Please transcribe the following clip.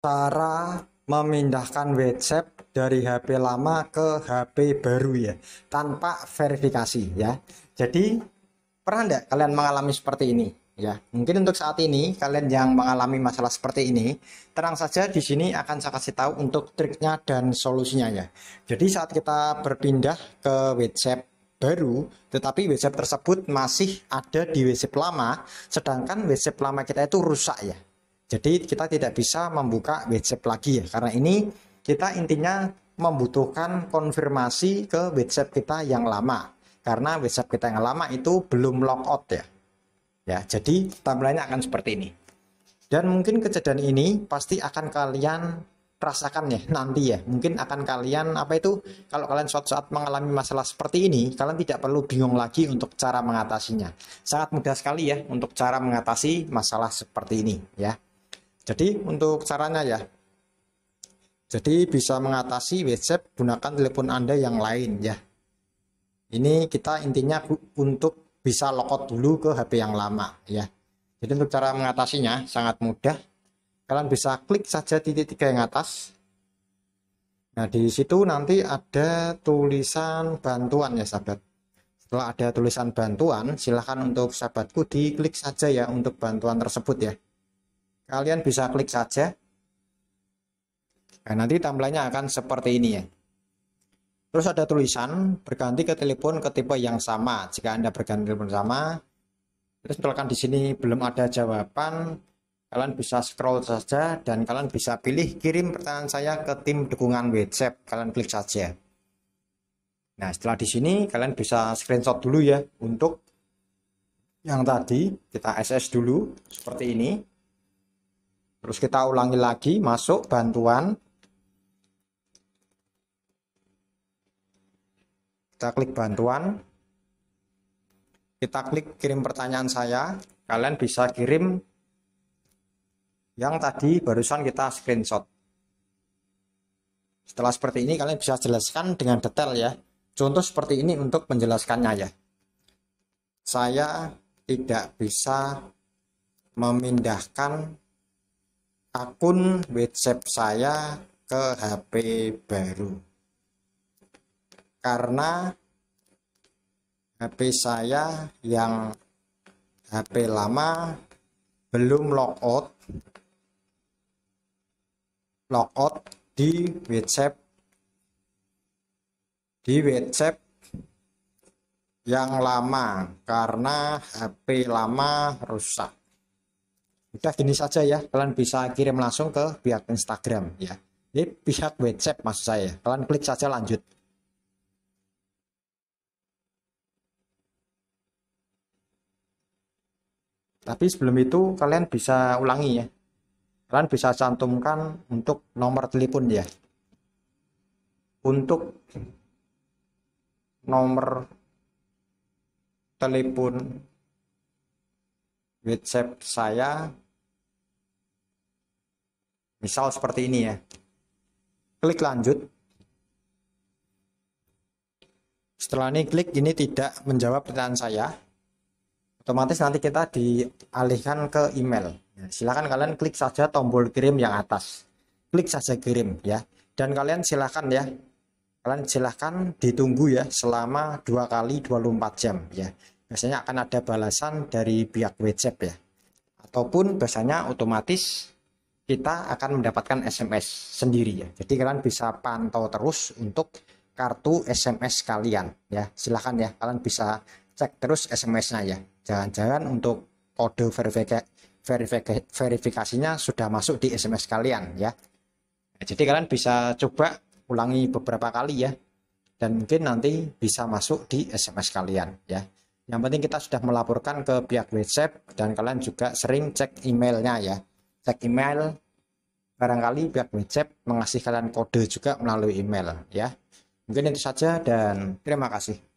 cara memindahkan WhatsApp dari HP lama ke HP baru ya tanpa verifikasi ya jadi pernah enggak kalian mengalami seperti ini ya mungkin untuk saat ini kalian yang mengalami masalah seperti ini tenang saja di sini akan saya kasih tahu untuk triknya dan solusinya ya jadi saat kita berpindah ke WhatsApp baru, tetapi WhatsApp tersebut masih ada di WhatsApp lama, sedangkan WhatsApp lama kita itu rusak ya. Jadi kita tidak bisa membuka WhatsApp lagi ya karena ini kita intinya membutuhkan konfirmasi ke WhatsApp kita yang lama karena WhatsApp kita yang lama itu belum logout ya. Ya, jadi tampilannya akan seperti ini. Dan mungkin kejadian ini pasti akan kalian rasakan ya nanti ya mungkin akan kalian apa itu kalau kalian suatu saat mengalami masalah seperti ini kalian tidak perlu bingung lagi untuk cara mengatasinya sangat mudah sekali ya untuk cara mengatasi masalah seperti ini ya jadi untuk caranya ya, jadi bisa mengatasi WhatsApp gunakan telepon Anda yang iya. lain ya. Ini kita intinya untuk bisa lokot dulu ke HP yang lama ya. Jadi untuk cara mengatasinya sangat mudah. Kalian bisa klik saja titik tiga yang atas. Nah di situ nanti ada tulisan bantuan ya sahabat. Setelah ada tulisan bantuan, silahkan untuk sahabatku diklik saja ya untuk bantuan tersebut ya kalian bisa klik saja nah, nanti tampilannya akan seperti ini ya terus ada tulisan berganti ke telepon ke tipe yang sama jika anda berganti telepon sama terus misalkan di sini belum ada jawaban kalian bisa scroll saja dan kalian bisa pilih kirim pertanyaan saya ke tim dukungan WhatsApp kalian klik saja nah setelah di sini kalian bisa screenshot dulu ya untuk yang tadi kita SS dulu seperti ini Terus kita ulangi lagi, masuk bantuan. Kita klik bantuan. Kita klik kirim pertanyaan saya. Kalian bisa kirim yang tadi barusan kita screenshot. Setelah seperti ini kalian bisa jelaskan dengan detail ya. Contoh seperti ini untuk menjelaskannya ya. Saya tidak bisa memindahkan akun WhatsApp saya ke HP baru karena HP saya yang HP lama belum logout logout di WhatsApp di WhatsApp yang lama karena HP lama rusak Udah gini saja ya, kalian bisa kirim langsung ke pihak Instagram ya. Ini pihak WhatsApp maksud saya. Kalian klik saja lanjut. Tapi sebelum itu kalian bisa ulangi ya. Kalian bisa cantumkan untuk nomor telepon dia. Untuk nomor telepon WhatsApp saya misal seperti ini ya klik lanjut setelah ini klik ini tidak menjawab pertanyaan saya otomatis nanti kita dialihkan ke email ya, silahkan kalian klik saja tombol kirim yang atas klik saja kirim ya dan kalian silahkan ya kalian silahkan ditunggu ya selama dua kali 24 jam ya biasanya akan ada balasan dari pihak WhatsApp ya. Ataupun biasanya otomatis kita akan mendapatkan SMS sendiri ya. Jadi kalian bisa pantau terus untuk kartu SMS kalian ya. Silahkan ya, kalian bisa cek terus SMS-nya ya. Jangan-jangan untuk kode verifika, verifika, verifikasinya sudah masuk di SMS kalian ya. jadi kalian bisa coba ulangi beberapa kali ya. Dan mungkin nanti bisa masuk di SMS kalian ya. Yang penting kita sudah melaporkan ke pihak WhatsApp dan kalian juga sering cek emailnya ya. Cek email, barangkali pihak WhatsApp mengasih kalian kode juga melalui email ya. Mungkin itu saja dan terima kasih.